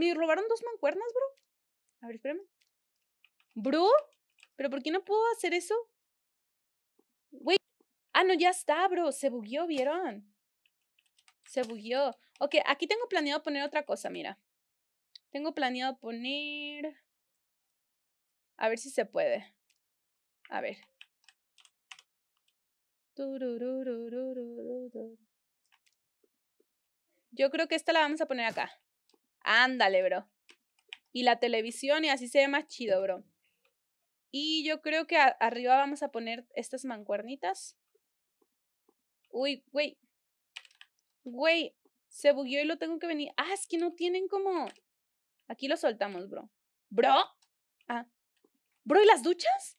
¿Me robaron dos mancuernas, bro? A ver, espérame. Bro, ¿pero por qué no puedo hacer eso? Güey. Ah, no, ya está, bro. Se bugueó, ¿vieron? Se bugueó. Ok, aquí tengo planeado poner otra cosa, mira. Tengo planeado poner... A ver si se puede. A ver. Yo creo que esta la vamos a poner acá. Ándale, bro. Y la televisión y así se ve más chido, bro. Y yo creo que arriba vamos a poner estas mancuernitas. Uy, güey. Güey, se bugueó y lo tengo que venir. Ah, es que no tienen como... Aquí lo soltamos, bro. ¿Bro? Ah. ¿Bro y las duchas?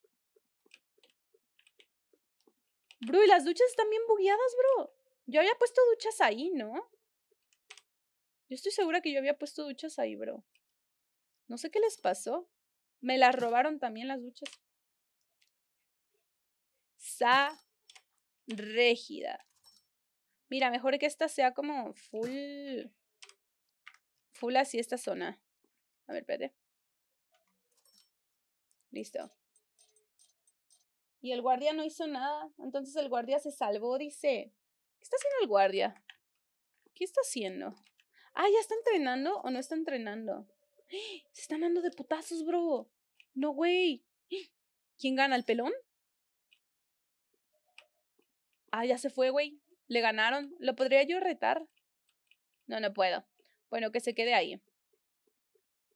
Bro, ¿y las duchas están bien bugueadas, bro? Yo había puesto duchas ahí, ¿no? Yo estoy segura que yo había puesto duchas ahí, bro. No sé qué les pasó. Me las robaron también las duchas. Sa rígida. Mira, mejor que esta sea como full. Full así esta zona. A ver, espérate. Listo. Y el guardia no hizo nada. Entonces el guardia se salvó, dice. ¿Qué está haciendo el guardia? ¿Qué está haciendo? Ah, ¿ya está entrenando o no está entrenando? ¡Eh! Se están dando de putazos, bro. No, güey. ¡Eh! ¿Quién gana? ¿El pelón? Ah, ya se fue, güey. Le ganaron. ¿Lo podría yo retar? No, no puedo. Bueno, que se quede ahí.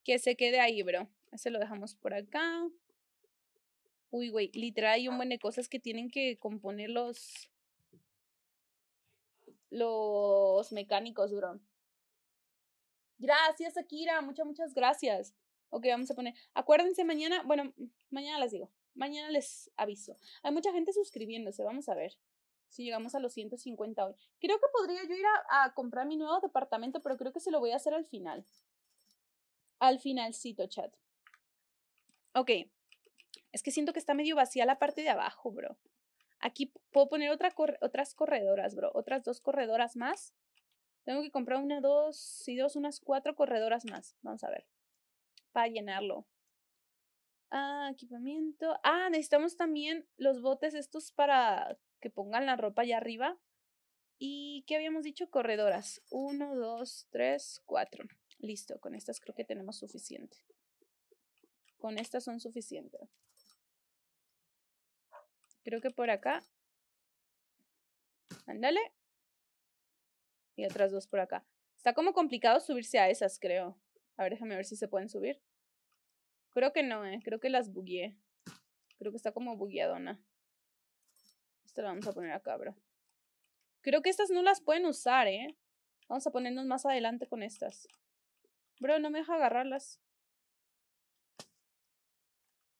Que se quede ahí, bro. Ese lo dejamos por acá. Uy, güey, literal hay un buen de cosas que tienen que componer los los mecánicos, bro. Gracias, Akira. Muchas, muchas gracias. Ok, vamos a poner. Acuérdense mañana. Bueno, mañana les digo. Mañana les aviso. Hay mucha gente suscribiéndose. Vamos a ver si llegamos a los 150 hoy. Creo que podría yo ir a, comprar mi nuevo departamento, pero creo que se lo voy a hacer al final. Al finalcito, chat. Ok. Es que siento que está medio vacía la parte de abajo, bro. Aquí puedo poner otra otras corredoras, bro. Otras dos corredoras más. Tengo que comprar una, dos y dos, unas cuatro corredoras más. Vamos a ver. Para llenarlo. Ah, equipamiento. Ah, necesitamos también los botes estos para que pongan la ropa allá arriba. ¿Y qué habíamos dicho? Corredoras. Uno, dos, tres, cuatro. Listo, con estas creo que tenemos suficiente. Con estas son suficientes. Creo que por acá. Ándale y otras dos por acá. Está como complicado subirse a esas, creo. A ver, déjame ver si se pueden subir. Creo que no, eh. Creo que las bugueé. Creo que está como bugueadona. Esta la vamos a poner acá, bro. Creo que estas no las pueden usar, eh. Vamos a ponernos más adelante con estas. Bro, no me deja agarrarlas.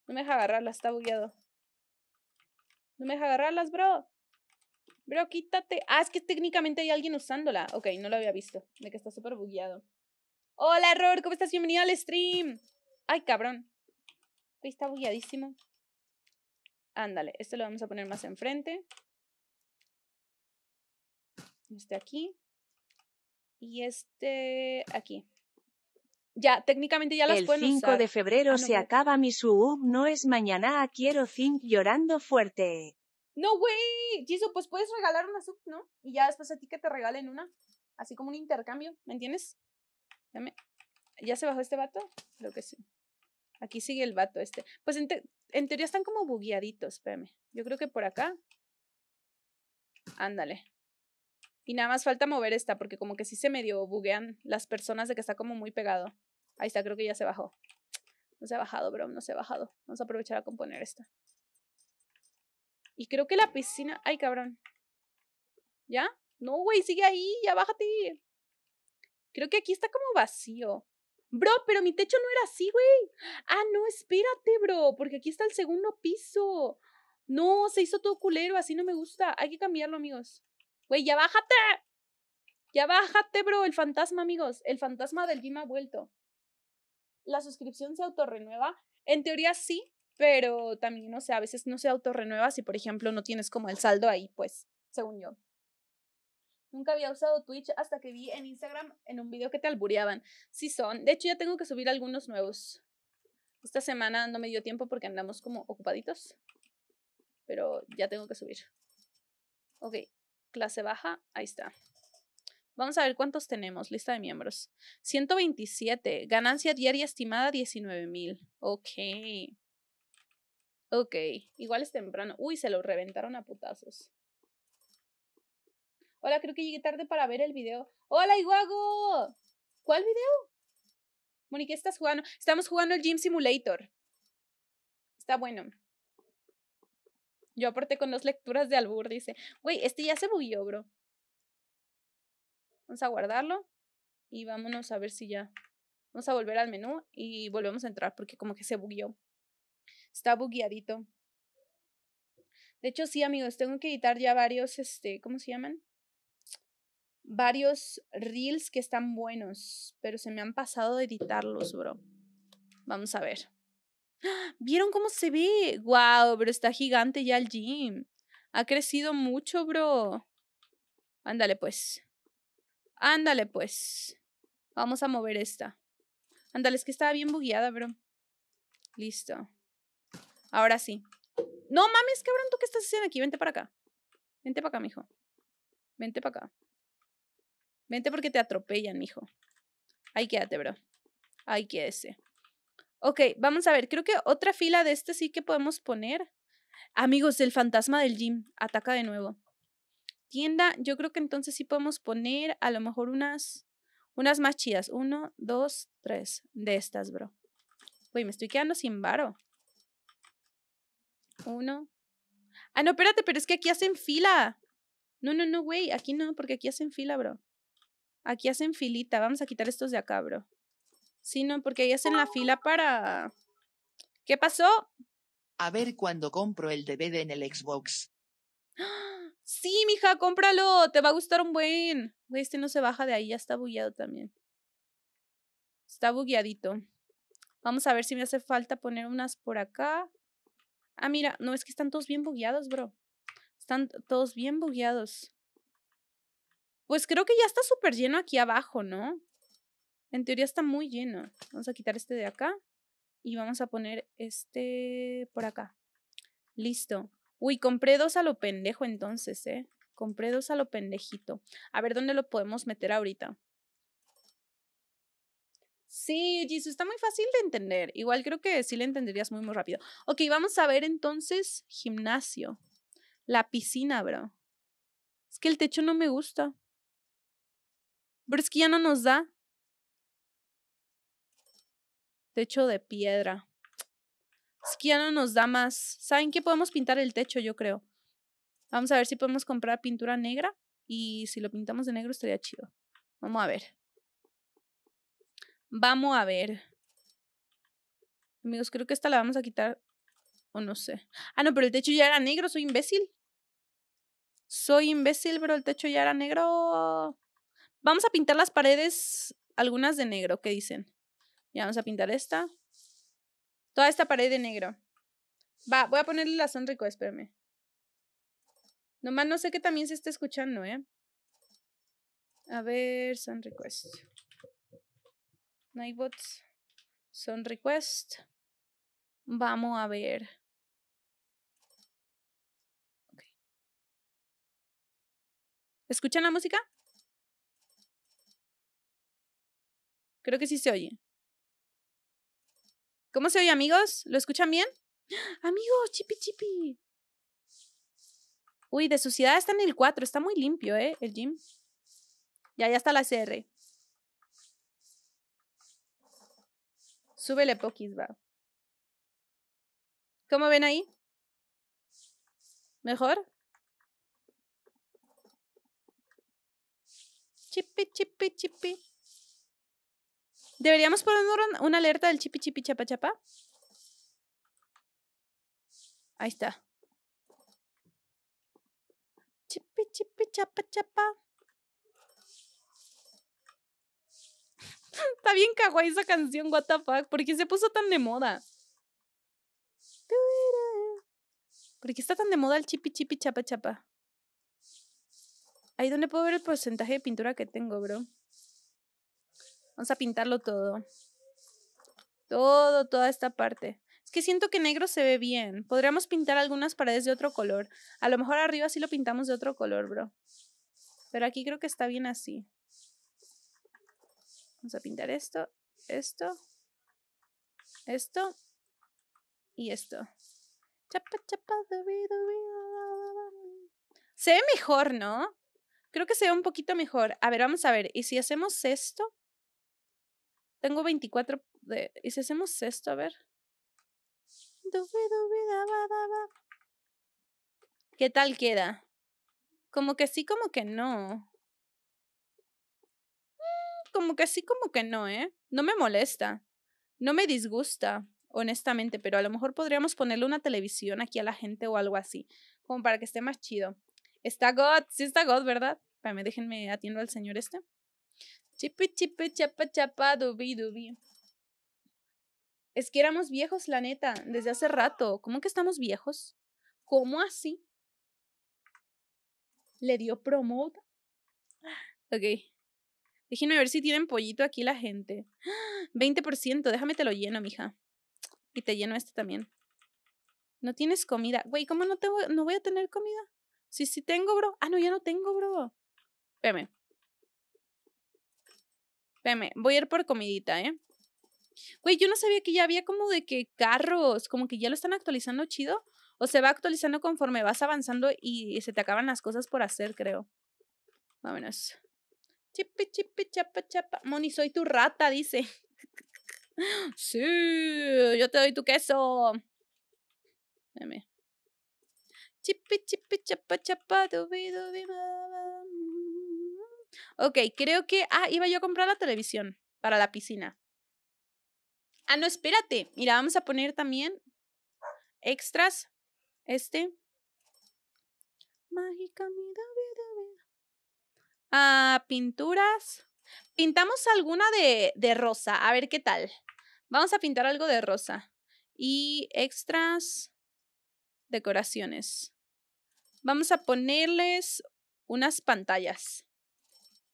No me deja agarrarlas, está bugueado. No me deja agarrarlas, bro. Bro, quítate. Ah, es que técnicamente hay alguien usándola. Ok, no lo había visto. De que está súper bugueado. Hola, error, ¿cómo estás? Bienvenido al stream. Ay, cabrón. está bugueadísimo. Ándale, esto lo vamos a poner más enfrente. Este aquí. Y este aquí. Ya, técnicamente ya las el pueden usar. El 5 de febrero ah, se acaba mi sub, no es mañana, quiero zinc llorando fuerte no, güey, Jisoo, pues puedes regalar una sub, ¿no? Y ya después a ti que te regalen una. Así como un intercambio, ¿me entiendes? Dame. ¿Ya se bajó este vato? Creo que sí. Aquí sigue el vato este. Pues en, en teoría están como bugueaditos, espérame. Yo creo que por acá. Ándale. Y nada más falta mover esta, porque como que sí se medio buguean las personas de que está como muy pegado. Ahí está, creo que ya se bajó. No se ha bajado, bro, no se ha bajado. Vamos a aprovechar a componer esta. Y creo que la piscina. Ay, cabrón. ¿Ya? No, güey, sigue ahí, ya bájate. Creo que aquí está como vacío. Bro, pero mi techo no era así, güey. Ah, no, espérate, bro, porque aquí está el segundo piso. No, se hizo todo culero, así no me gusta. Hay que cambiarlo, amigos. Güey, ya bájate. Ya bájate, bro, el fantasma, amigos. El fantasma del gym ha vuelto. ¿La suscripción se autorrenueva? En teoría sí, pero también, no sé, a veces no se autorrenueva si, por ejemplo, no tienes como el saldo ahí, pues, según yo. Nunca había usado Twitch hasta que vi en Instagram en un video que te albureaban. Sí son. De hecho, ya tengo que subir algunos nuevos. Esta semana no me dio tiempo porque andamos como ocupaditos. Pero ya tengo que subir. Ok, clase baja, ahí está. Vamos a ver cuántos tenemos, lista de miembros. 127, ganancia diaria estimada 19 mil. Ok. Ok, igual es temprano. Uy, se lo reventaron a putazos. Hola, creo que llegué tarde para ver el video. ¡Hola, Iguago! ¿Cuál video? Monique, ¿qué estás jugando? Estamos jugando el Gym Simulator. Está bueno. Yo aporté con dos lecturas de albur, dice. Güey, este ya se bugueó, bro. Vamos a guardarlo y vámonos a ver si ya. Vamos a volver al menú y volvemos a entrar porque como que se bugueó está bugueadito. De hecho, sí, amigos, tengo que editar ya varios, este, ¿cómo se llaman? Varios reels que están buenos, pero se me han pasado de editarlos, bro. Vamos a ver. ¡Ah! ¿Vieron cómo se ve? ¡Wow! Pero está gigante ya el gym. Ha crecido mucho, bro. Ándale, pues. Ándale, pues. Vamos a mover esta. Ándale, es que estaba bien bugueada, bro. Listo. Ahora sí. No mames, cabrón, ¿tú qué estás haciendo aquí? Vente para acá. Vente para acá, mijo. Vente para acá. Vente porque te atropellan, mijo. Ahí quédate, bro. Ahí quédese. Ok, vamos a ver. Creo que otra fila de este sí que podemos poner. Amigos, el fantasma del gym ataca de nuevo. Tienda, yo creo que entonces sí podemos poner a lo mejor unas, unas más chidas. Uno, dos, tres de estas, bro. Uy, me estoy quedando sin varo. Uno. Ah, no, espérate, pero es que aquí hacen fila. No, no, no, güey. Aquí no, porque aquí hacen fila, bro. Aquí hacen filita. Vamos a quitar estos de acá, bro. Sí, no, porque ahí hacen la fila para. ¿Qué pasó? A ver cuando compro el DVD en el Xbox. ¡Ah! Sí, mija, cómpralo. Te va a gustar un buen. Güey, este no se baja de ahí, ya está bugueado también. Está bugueadito. Vamos a ver si me hace falta poner unas por acá. Ah, mira, no, es que están todos bien bugueados, bro. Están todos bien bugueados. Pues creo que ya está súper lleno aquí abajo, ¿no? En teoría está muy lleno. Vamos a quitar este de acá y vamos a poner este por acá. Listo. Uy, compré dos a lo pendejo entonces, ¿eh? Compré dos a lo pendejito. A ver dónde lo podemos meter ahorita. Sí, Gis, está muy fácil de entender. Igual creo que sí le entenderías muy, muy rápido. Ok, vamos a ver entonces gimnasio. La piscina, bro. Es que el techo no me gusta. Pero es que ya no nos da. Techo de piedra. Es que ya no nos da más. ¿Saben qué podemos pintar el techo, yo creo? Vamos a ver si podemos comprar pintura negra. Y si lo pintamos de negro estaría chido. Vamos a ver. Vamos a ver. Amigos, creo que esta la vamos a quitar. O no sé. Ah, no, pero el techo ya era negro, soy imbécil. Soy imbécil, pero el techo ya era negro. Vamos a pintar las paredes, algunas de negro, ¿qué dicen? Ya vamos a pintar esta. Toda esta pared de negro. Va, voy a ponerle la Request, espérame. Nomás no sé qué también se está escuchando, ¿eh? A ver, Sun Request. No Son request. Vamos a ver. ¿Escuchan la música? Creo que sí se oye. ¿Cómo se oye, amigos? ¿Lo escuchan bien? Amigos, chipi chipi. Uy, de suciedad está en el 4. Está muy limpio, ¿eh? El gym. Ya, ya está la CR. Súbele poquis, va. ¿Cómo ven ahí? ¿Mejor? Chipi, chipi, chipi. ¿Deberíamos poner una alerta del chipi, chipi, chapa, chapa? Ahí está. Chipi, chipi, chapa, chapa. Está bien kawaii esa canción, what the fuck. ¿Por qué se puso tan de moda? ¿Por qué está tan de moda el chipi chipi chapa chapa? Ahí dónde puedo ver el porcentaje de pintura que tengo, bro. Vamos a pintarlo todo. Todo, toda esta parte. Es que siento que negro se ve bien. Podríamos pintar algunas paredes de otro color. A lo mejor arriba sí lo pintamos de otro color, bro. Pero aquí creo que está bien así. Vamos a pintar esto, esto, esto y esto. Ah. Se ve mejor, ¿no? Creo que se ve un poquito mejor. A ver, vamos a ver. ¿Y si hacemos esto? Tengo 24 de... ¿Y si hacemos esto? A ver. ¿Qué tal queda? Como que sí, como que no como que sí, como que no, ¿eh? No me molesta, no me disgusta, honestamente, pero a lo mejor podríamos ponerle una televisión aquí a la gente o algo así, como para que esté más chido. Está God, sí está God, ¿verdad? Espérame, déjenme atiendo al señor este. Chipi, chipi, chapa, chapa, dubi, dubi. Es que éramos viejos, la neta, desde hace rato. ¿Cómo que estamos viejos? ¿Cómo así? ¿Le dio promote? Ok. Déjenme ver si tienen pollito aquí la gente. 20%, ¡Ah! déjame te lo lleno, mija. Y te lleno este también. No tienes comida. Güey, ¿cómo no, te voy, no voy a tener comida? Sí, sí tengo, bro. Ah, no, ya no tengo, bro. Espérame. Espérame, voy a ir por comidita, ¿eh? Güey, yo no sabía que ya había como de que carros, como que ya lo están actualizando chido. O se va actualizando conforme vas avanzando y se te acaban las cosas por hacer, creo. Vámonos. Chipe, chipe, chapa, chapa. Moni, soy tu rata, dice. Sí, yo te doy tu queso. Dame. Chipi, chipi, chapa, chapa, Ok, creo que. Ah, iba yo a comprar la televisión para la piscina. Ah, no, espérate. Mira, vamos a poner también extras. Este. Mágica, mira. Ah, pinturas. Pintamos alguna de, rosa, a ver qué tal. Vamos a pintar algo de rosa. Y extras, decoraciones. Vamos a ponerles unas pantallas.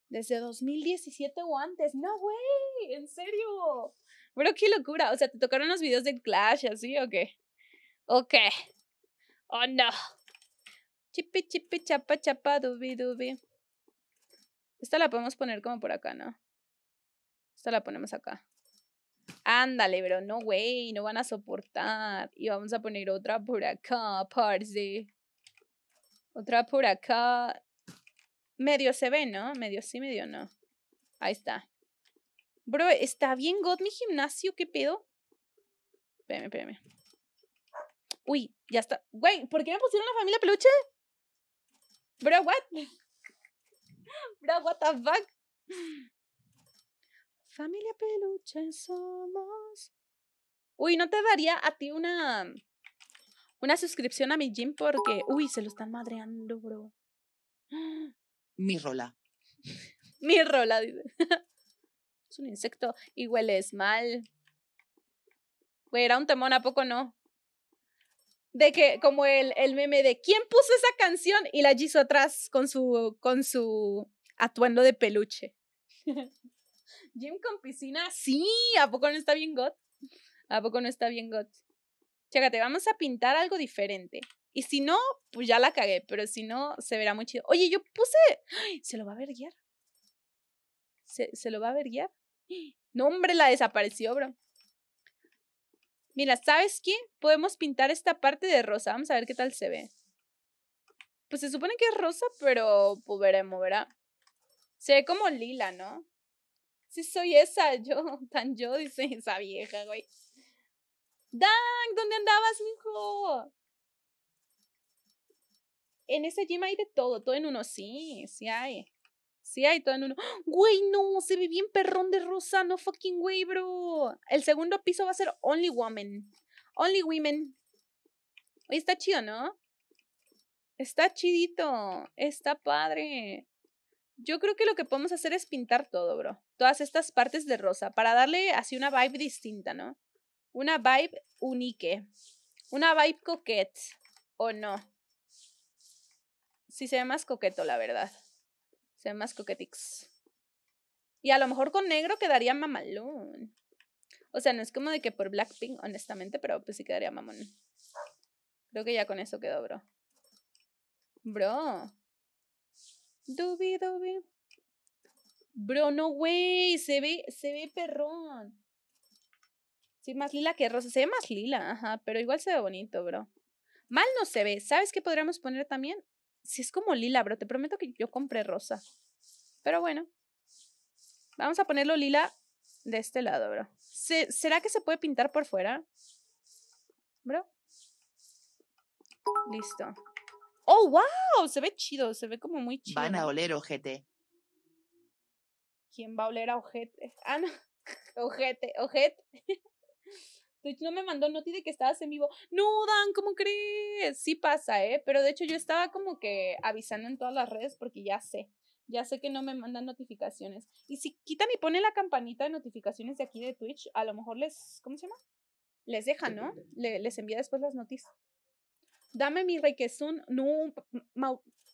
Desde 2017 o antes. No, güey, en serio. Bro, qué locura. O sea, ¿te tocaron los videos del Clash así o qué? Ok. Oh, no. Chipe, chipe, chapa, chapa, dubi, dubi. Esta la podemos poner como por acá, ¿no? Esta la ponemos acá. Ándale, bro. No, güey. No van a soportar. Y vamos a poner otra por acá, parce. Otra por acá. Medio se ve, ¿no? Medio sí, medio no. Ahí está. Bro, ¿está bien God mi gimnasio? ¿Qué pedo? Espérame, espérame. Uy, ya está. Güey, ¿por qué me pusieron la familia peluche? Bro, what? Bro, what the fuck. Familia peluche somos. Uy, ¿no te daría a ti una una suscripción a mi gym porque uy, se lo están madreando, bro. Mi rola. mi rola dice. es un insecto y hueles mal. Güey, era un temón, ¿a poco no? de que como el, el meme de quién puso esa canción y la hizo atrás con su con su atuendo de peluche. Jim con piscina, sí, a poco no está bien God? A poco no está bien God? Chécate, vamos a pintar algo diferente. Y si no, pues ya la cagué, pero si no se verá muy chido. Oye, yo puse, se lo va a ver ¿Se, se lo va a ver guiar? No, hombre, la desapareció, bro. Mira, ¿sabes qué? Podemos pintar esta parte de rosa. Vamos a ver qué tal se ve. Pues se supone que es rosa, pero pues veremos, ¿verdad? Se ve como lila, ¿no? Sí, soy esa, yo, tan yo, dice esa vieja, güey. ¡Dang! ¿Dónde andabas, hijo? En ese gym hay de todo, todo en uno, sí, sí hay. Sí hay todo en uno, ¡Ah! güey, no, se ve bien perrón de rosa, no fucking güey, bro. El segundo piso va a ser Only women, Only Women. Oye, está chido, ¿no? Está chidito, está padre. Yo creo que lo que podemos hacer es pintar todo, bro. Todas estas partes de rosa para darle así una vibe distinta, ¿no? Una vibe unique. Una vibe coquette. ¿O no? Sí se ve más coqueto, la verdad. Se ve más coquetix. Y a lo mejor con negro quedaría mamalón. O sea, no es como de que por Blackpink, honestamente, pero pues sí quedaría mamón. Creo que ya con eso quedó, bro. Bro. Dubi, dubi. Bro, no güey Se ve, se ve perrón. Sí, más lila que rosa. Se ve más lila, ajá. Pero igual se ve bonito, bro. Mal no se ve. ¿Sabes qué podríamos poner también? si es como lila, bro. Te prometo que yo compré rosa. Pero bueno. Vamos a ponerlo lila de este lado, bro. ¿Se, ¿Será que se puede pintar por fuera? Bro. Listo. ¡Oh, wow! Se ve chido, se ve como muy chido. Van a oler ojete. ¿Quién va a oler a ojete? Ah, no. Ojete, ojete. Twitch no me mandó noti de que estabas en vivo. No, Dan, ¿cómo crees? Sí pasa, ¿eh? Pero de hecho yo estaba como que avisando en todas las redes porque ya sé. Ya sé que no me mandan notificaciones. Y si quitan y ponen la campanita de notificaciones de aquí de Twitch, a lo mejor les. ¿Cómo se llama? Les deja, ¿no? les envía después las noticias. Dame mi requesón. No,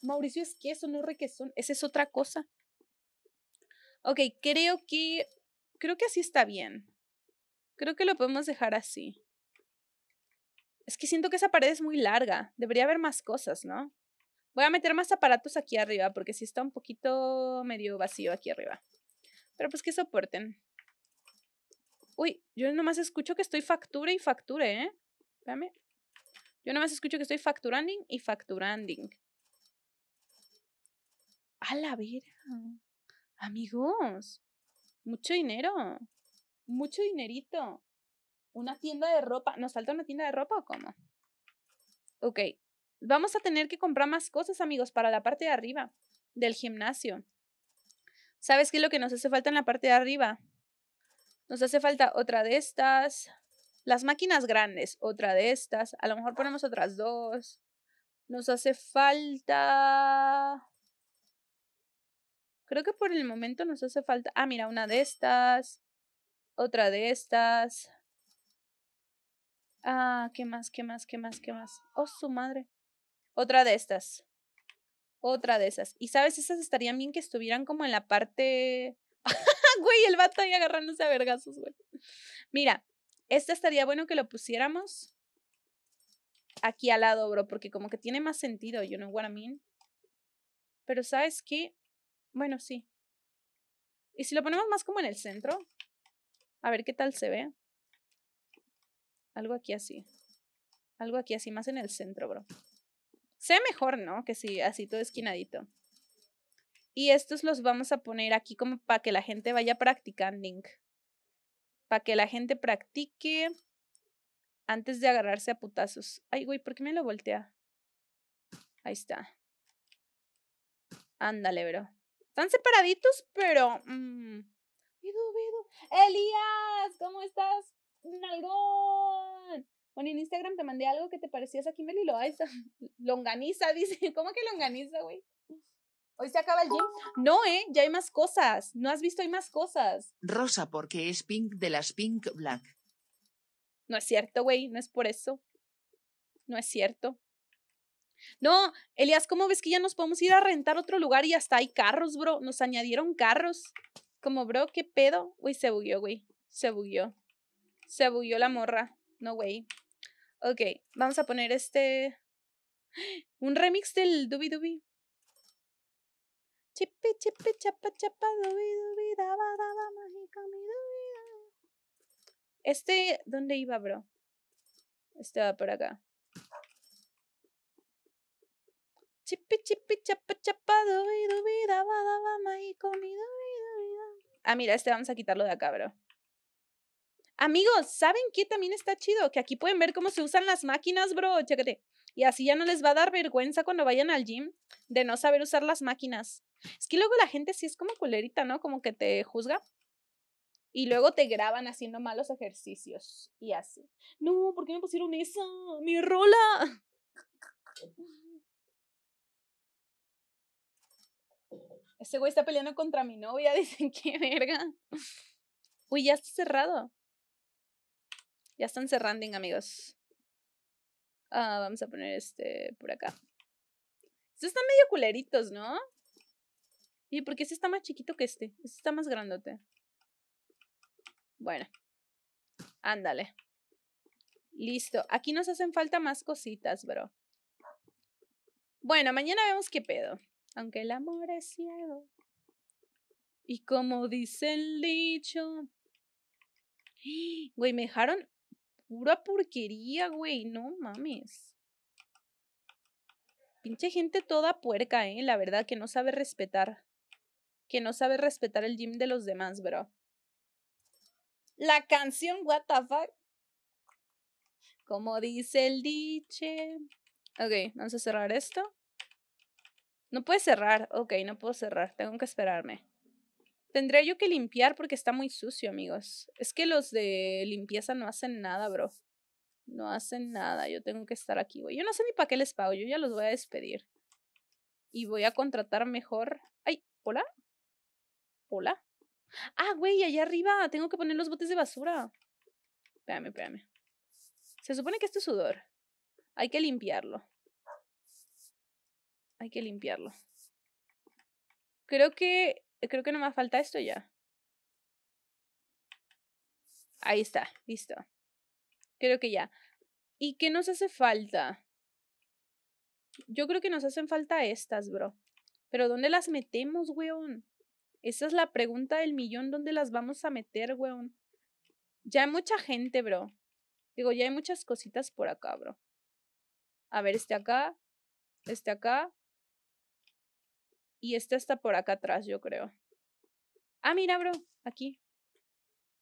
Mauricio es queso, no requesón. Esa es otra cosa. Ok, creo que. Creo que así está bien. Creo que lo podemos dejar así. Es que siento que esa pared es muy larga. Debería haber más cosas, ¿no? Voy a meter más aparatos aquí arriba porque sí está un poquito medio vacío aquí arriba. Pero pues que soporten. Uy, yo nomás escucho que estoy facture y facture, ¿eh? Espérame. Yo nomás escucho que estoy facturando y facturando. A la vera. Amigos, mucho dinero mucho dinerito. Una tienda de ropa. ¿Nos falta una tienda de ropa o cómo? Ok. Vamos a tener que comprar más cosas, amigos, para la parte de arriba del gimnasio. ¿Sabes qué es lo que nos hace falta en la parte de arriba? Nos hace falta otra de estas. Las máquinas grandes, otra de estas. A lo mejor ponemos otras dos. Nos hace falta... Creo que por el momento nos hace falta... Ah, mira, una de estas. Otra de estas. Ah, ¿qué más? ¿Qué más? ¿Qué más? ¿Qué más? Oh, su madre. Otra de estas. Otra de esas. Y sabes, esas estarían bien que estuvieran como en la parte. güey, el vato ahí agarrándose a vergazos, güey. Mira, esta estaría bueno que lo pusiéramos aquí al lado, bro, porque como que tiene más sentido, you know what I mean. Pero ¿sabes qué? Bueno, sí. ¿Y si lo ponemos más como en el centro? A ver qué tal se ve. Algo aquí así. Algo aquí así, más en el centro, bro. ve mejor, ¿no? Que sí, así todo esquinadito. Y estos los vamos a poner aquí como para que la gente vaya practicando. Para que la gente practique antes de agarrarse a putazos. Ay, güey, ¿por qué me lo voltea? Ahí está. Ándale, bro. Están separaditos, pero... Mm, Elías, ¿cómo estás? Nalgón. Bueno, en Instagram te mandé algo que te parecías a Kimberly Loaiza. Longaniza, dice. ¿Cómo que longaniza, güey? Hoy se acaba el gym. No, ¿eh? Ya hay más cosas. No has visto, hay más cosas. Rosa, porque es pink de las pink black. No es cierto, güey. No es por eso. No es cierto. No, Elías, ¿cómo ves que ya nos podemos ir a rentar otro lugar y hasta hay carros, bro? Nos añadieron carros como, bro, ¿qué pedo? uy se bugueó, güey. Se bugueó. Se bugueó la morra. No, güey. Ok, vamos a poner este. Un remix del Dubi Dubi. Chipi, chipi, chapa, chapa, dubi, dubi, daba, daba, mágica, mi dubi. Este, ¿dónde iba, bro? Este va por acá. Chipi, chipi, chapa, chapa, dubi, dubi, daba, daba, mágico, mi ah, mira, este vamos a quitarlo de acá, bro. Amigos, ¿saben qué también está chido? Que aquí pueden ver cómo se usan las máquinas, bro. Chécate. Y así ya no les va a dar vergüenza cuando vayan al gym de no saber usar las máquinas. Es que luego la gente sí es como culerita, ¿no? Como que te juzga. Y luego te graban haciendo malos ejercicios. Y así. No, ¿por qué me pusieron esa? ¡Mi rola! Este güey está peleando contra mi novia, dicen, que verga. Uy, ya está cerrado. Ya están cerrando, amigos. Ah, vamos a poner este por acá. Estos están medio culeritos, ¿no? Y porque este está más chiquito que este. Este está más grandote. Bueno. Ándale. Listo. Aquí nos hacen falta más cositas, bro. Bueno, mañana vemos qué pedo aunque el amor es ciego. Y como dice el dicho, güey, me dejaron pura porquería, güey, no mames. Pinche gente toda puerca, eh, la verdad, que no sabe respetar. Que no sabe respetar el gym de los demás, bro. La canción What the fuck. Como dice el dicho Ok, vamos a cerrar esto. No puede cerrar. Ok, no puedo cerrar. Tengo que esperarme. Tendré yo que limpiar porque está muy sucio, amigos. Es que los de limpieza no hacen nada, bro. No hacen nada. Yo tengo que estar aquí, güey. Yo no sé ni para qué les pago. Yo ya los voy a despedir. Y voy a contratar mejor. Ay, hola. Hola. Ah, güey, allá arriba. Tengo que poner los botes de basura. Espérame, espérame. Se supone que esto es sudor. Hay que limpiarlo. Hay que limpiarlo. Creo que. Creo que no me falta esto ya. Ahí está, listo. Creo que ya. ¿Y qué nos hace falta? Yo creo que nos hacen falta estas, bro. Pero ¿dónde las metemos, weón? Esa es la pregunta del millón. ¿Dónde las vamos a meter, weón? Ya hay mucha gente, bro. Digo, ya hay muchas cositas por acá, bro. A ver, este acá. Este acá. Y este está por acá atrás, yo creo. Ah, mira, bro, aquí.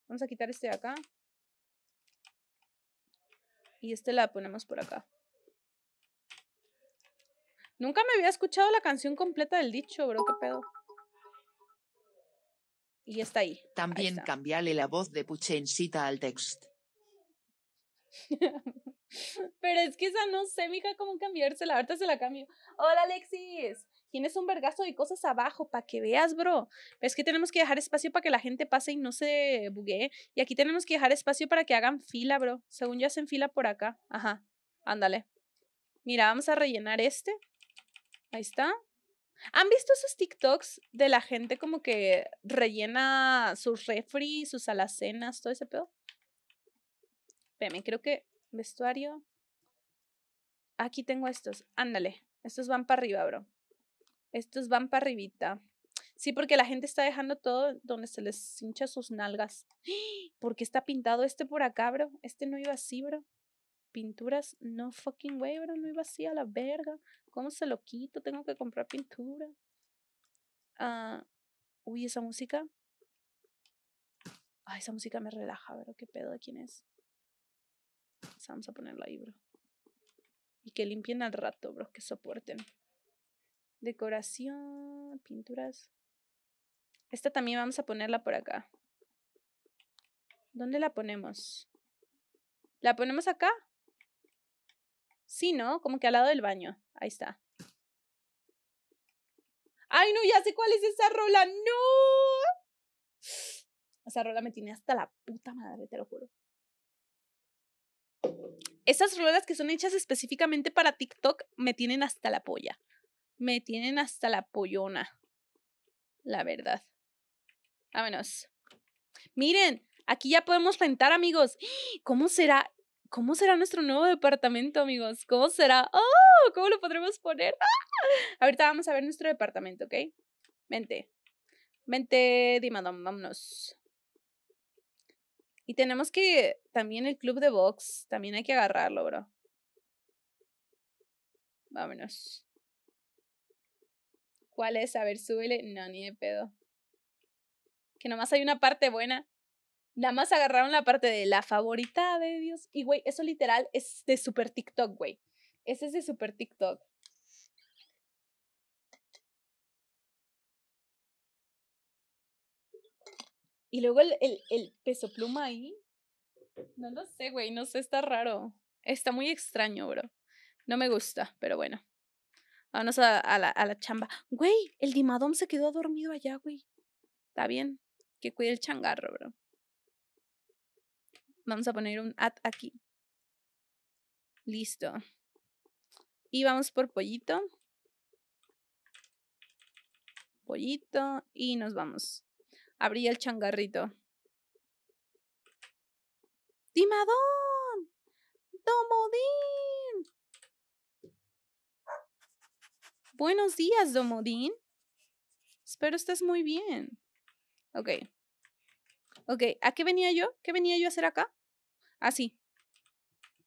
Vamos a quitar este de acá. Y este la ponemos por acá. Nunca me había escuchado la canción completa del dicho, bro, qué pedo. Y está ahí. También cambiarle cambiale la voz de Puchencita al texto. Pero es que esa no sé, mija, cómo cambiársela. Ahorita se la cambio. Hola, Alexis tienes un vergazo de cosas abajo para que veas, bro. Es que tenemos que dejar espacio para que la gente pase y no se buguee. Y aquí tenemos que dejar espacio para que hagan fila, bro. Según yo hacen fila por acá. Ajá, ándale. Mira, vamos a rellenar este. Ahí está. ¿Han visto esos TikToks de la gente como que rellena sus refri, sus alacenas, todo ese pedo? Espérame, creo que vestuario. Aquí tengo estos. Ándale. Estos van para arriba, bro. Estos van para arribita. Sí, porque la gente está dejando todo donde se les hincha sus nalgas. ¡Ah! ¿Por qué está pintado este por acá, bro? Este no iba así, bro. Pinturas, no fucking way, bro. No iba así a la verga. ¿Cómo se lo quito? Tengo que comprar pintura. Ah, uy, esa música. Ay, esa música me relaja, bro. ¿Qué pedo de quién es? Vamos a ponerla ahí, bro. Y que limpien al rato, bro. Que soporten. Decoración, pinturas. Esta también vamos a ponerla por acá. ¿Dónde la ponemos? ¿La ponemos acá? Sí, ¿no? Como que al lado del baño. Ahí está. ¡Ay, no! Ya sé cuál es esa rola. ¡No! Esa rola me tiene hasta la puta madre, te lo juro. Esas rolas que son hechas específicamente para TikTok me tienen hasta la polla. Me tienen hasta la pollona. La verdad. Vámonos. Miren, aquí ya podemos rentar, amigos. ¿Cómo será? ¿Cómo será nuestro nuevo departamento, amigos? ¿Cómo será? ¡Oh! ¿Cómo lo podremos poner? ¡Ah! Ahorita vamos a ver nuestro departamento, ¿ok? Vente. Vente, Dimadón, vámonos. Y tenemos que también el club de box, también hay que agarrarlo, bro. Vámonos. ¿Cuál es? A ver, súbele. No, ni de pedo. Que nomás hay una parte buena. Nada más agarraron la parte de la favorita de Dios. Y, güey, eso literal es de super TikTok, güey. Ese es de super TikTok. Y luego el, el, el peso pluma ahí. No lo sé, güey. No sé, está raro. Está muy extraño, bro. No me gusta, pero bueno. Vámonos ah, a, la, chamba. Güey, el dimadón se quedó dormido allá, güey. Está bien. Que cuide el changarro, bro. Vamos a poner un at aquí. Listo. Y vamos por pollito. Pollito. Y nos vamos. Abrí el changarrito. ¡Dimadón! ¡Domodín! Buenos días, Domodín. Espero estés muy bien. Ok. Ok, ¿a qué venía yo? ¿Qué venía yo a hacer acá? Ah, sí.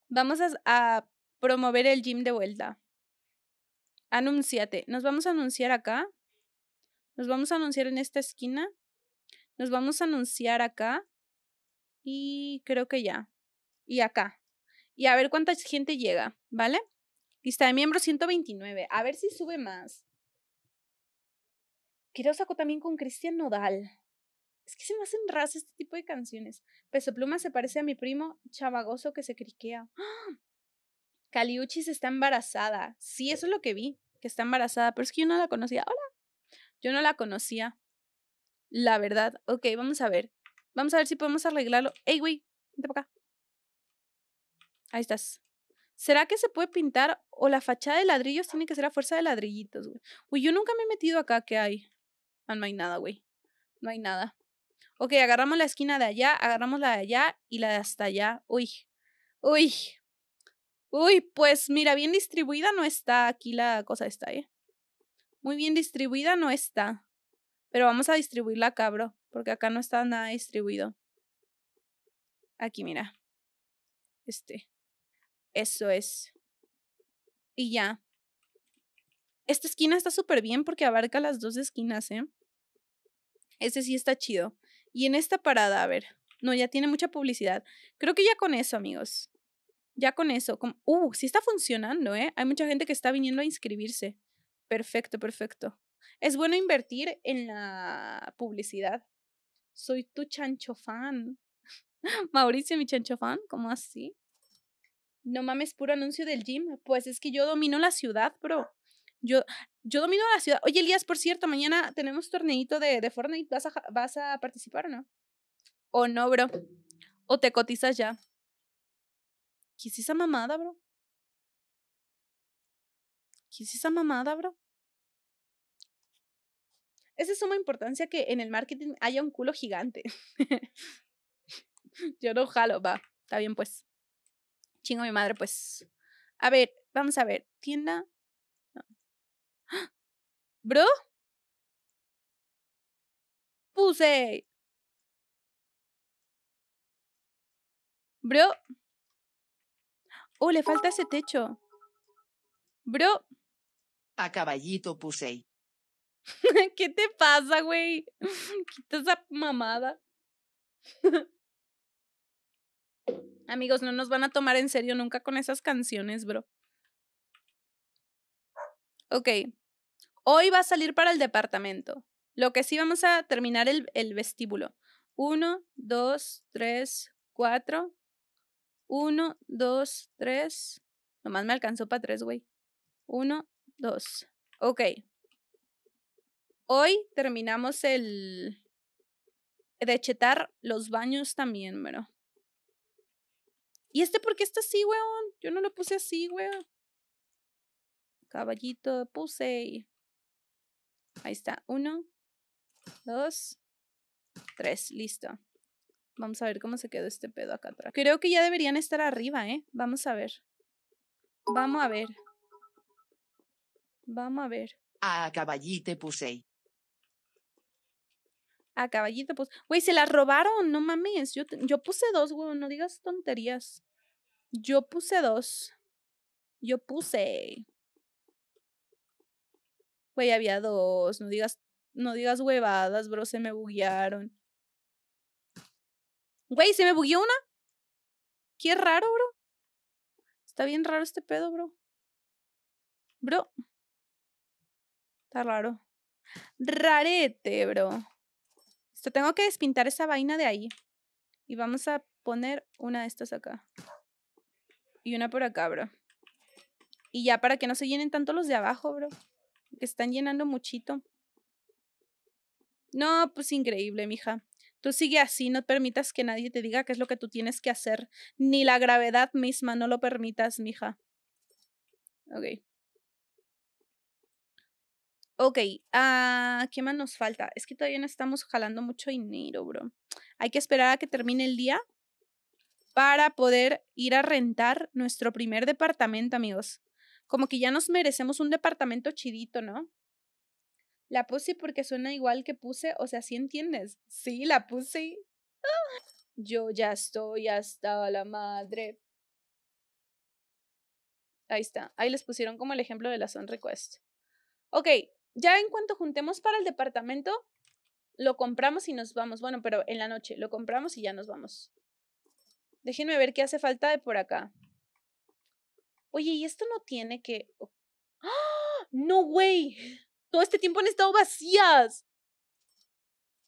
vamos a, a, promover el gym de vuelta. Anunciate. Nos vamos a anunciar acá. Nos vamos a anunciar en esta esquina. Nos vamos a anunciar acá. Y creo que ya. Y acá. Y a ver cuánta gente llega, ¿vale? Lista de miembros 129. A ver si sube más. Quiero saco también con Cristian Nodal. Es que se me hacen raras este tipo de canciones. Peso Pluma se parece a mi primo chavagoso que se criquea. ¡Ah! se está embarazada. Sí, eso es lo que vi, que está embarazada, pero es que yo no la conocía. Hola. Yo no la conocía. La verdad. Ok, vamos a ver. Vamos a ver si podemos arreglarlo. Ey, güey, vente para acá. Ahí estás. ¿Será que se puede pintar o la fachada de ladrillos tiene que ser a fuerza de ladrillitos, güey? Uy, yo nunca me he metido acá, ¿qué hay? Ah, no hay nada, güey. No hay nada. Ok, agarramos la esquina de allá, agarramos la de allá y la de hasta allá. Uy, uy. Uy, pues mira, bien distribuida no está aquí la cosa está, ¿eh? Muy bien distribuida no está. Pero vamos a distribuirla acá, porque acá no está nada distribuido. Aquí, mira. Este. Eso es. Y ya. Esta esquina está súper bien porque abarca las dos esquinas, ¿eh? Ese sí está chido. Y en esta parada, a ver. No, ya tiene mucha publicidad. Creo que ya con eso, amigos. Ya con eso. Uh, sí está funcionando, ¿eh? Hay mucha gente que está viniendo a inscribirse. Perfecto, perfecto. Es bueno invertir en la publicidad. Soy tu chancho fan. Mauricio, mi chancho fan, ¿cómo así? no mames, puro anuncio del gym. Pues es que yo domino la ciudad, bro. Yo, yo domino la ciudad. Oye, Elías, por cierto, mañana tenemos torneito de, de Fortnite. ¿Vas a, ¿Vas a participar o no? O no, bro. O te cotizas ya. ¿Qué esa mamada, bro? ¿Qué es esa mamada, bro? Es de suma importancia que en el marketing haya un culo gigante. yo no jalo, va. Está bien, pues. Chingo mi madre, pues. A ver, vamos a ver. Tienda. ¡Ah! ¿Bro? Puse. Bro. Oh, le falta ese techo. Bro. A caballito puse. ¿Qué te pasa, güey? Quita esa mamada. Amigos, no nos van a tomar en serio nunca con esas canciones, bro. Ok. Hoy va a salir para el departamento. Lo que sí vamos a terminar el, vestíbulo. Uno, dos, tres, cuatro. Uno, dos, tres. Nomás me alcanzó para tres, güey. Uno, dos. Ok. Hoy terminamos el... De chetar los baños también, bro. ¿Y este por qué está así, weón? Yo no lo puse así, weón. Caballito, puse Ahí está. Uno, dos, tres. Listo. Vamos a ver cómo se quedó este pedo acá atrás. Creo que ya deberían estar arriba, ¿eh? Vamos a ver. Vamos a ver. Vamos a ver. A caballito puse. A caballito puse. Güey, se la robaron, no mames. Yo, puse dos, weón. no digas tonterías. Yo puse dos. Yo puse. Güey, había dos. No digas, no digas huevadas, bro. Se me buguearon. Güey, ¿se me bugueó una? Qué raro, bro. Está bien raro este pedo, bro. Bro. Está raro. Rarete, bro. Esto tengo que despintar esa vaina de ahí. Y vamos a poner una de estas acá. Y una por acá, bro. Y ya para que no se llenen tanto los de abajo, bro. Que están llenando muchito. No, pues increíble, mija. Tú sigue así, no permitas que nadie te diga qué es lo que tú tienes que hacer. Ni la gravedad misma, no lo permitas, mija. Ok. Ok, ah, ¿qué más nos falta? Es que todavía no estamos jalando mucho dinero, bro. Hay que esperar a que termine el día para poder ir a rentar nuestro primer departamento, amigos. Como que ya nos merecemos un departamento chidito, ¿no? La puse porque suena igual que puse, o sea, ¿sí entiendes? Sí, la puse. Yo ya estoy hasta la madre. Ahí está. Ahí les pusieron como el ejemplo de la son request. Ok, ya en cuanto juntemos para el departamento, lo compramos y nos vamos. Bueno, pero en la noche lo compramos y ya nos vamos. Déjenme ver qué hace falta de por acá. Oye, ¿y esto no tiene que...? ¡Ah! ¡No, güey! Todo este tiempo han estado vacías.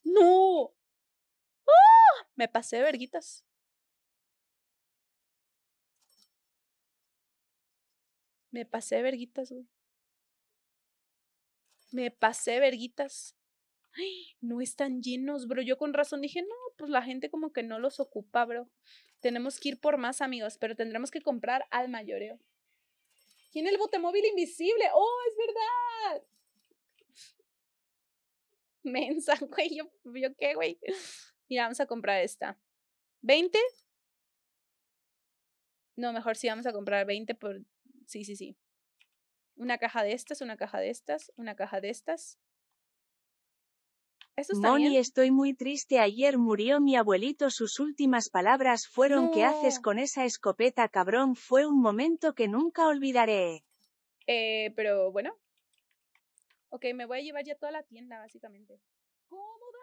¡No! ¡Ah! Me pasé verguitas. Me pasé verguitas, güey. Me pasé verguitas. no están llenos, bro. Yo con razón dije, no, pues la gente como que no los ocupa, bro. Tenemos que ir por más amigos, pero tendremos que comprar al mayoreo. Tiene el bote móvil invisible. ¡Oh, es verdad! Mensa, güey. ¿Yo, yo qué, güey? Mira, vamos a comprar esta. ¿20? No, mejor sí vamos a comprar 20 por... Sí, sí, sí. Una caja de estas, una caja de estas, una caja de estas. Moni, estoy muy triste. Ayer murió mi abuelito. Sus últimas palabras fueron ¿qué haces con esa escopeta, cabrón? Fue un momento que nunca olvidaré. Eh, pero bueno. Ok, me voy a llevar ya toda la tienda, básicamente. ¿Cómo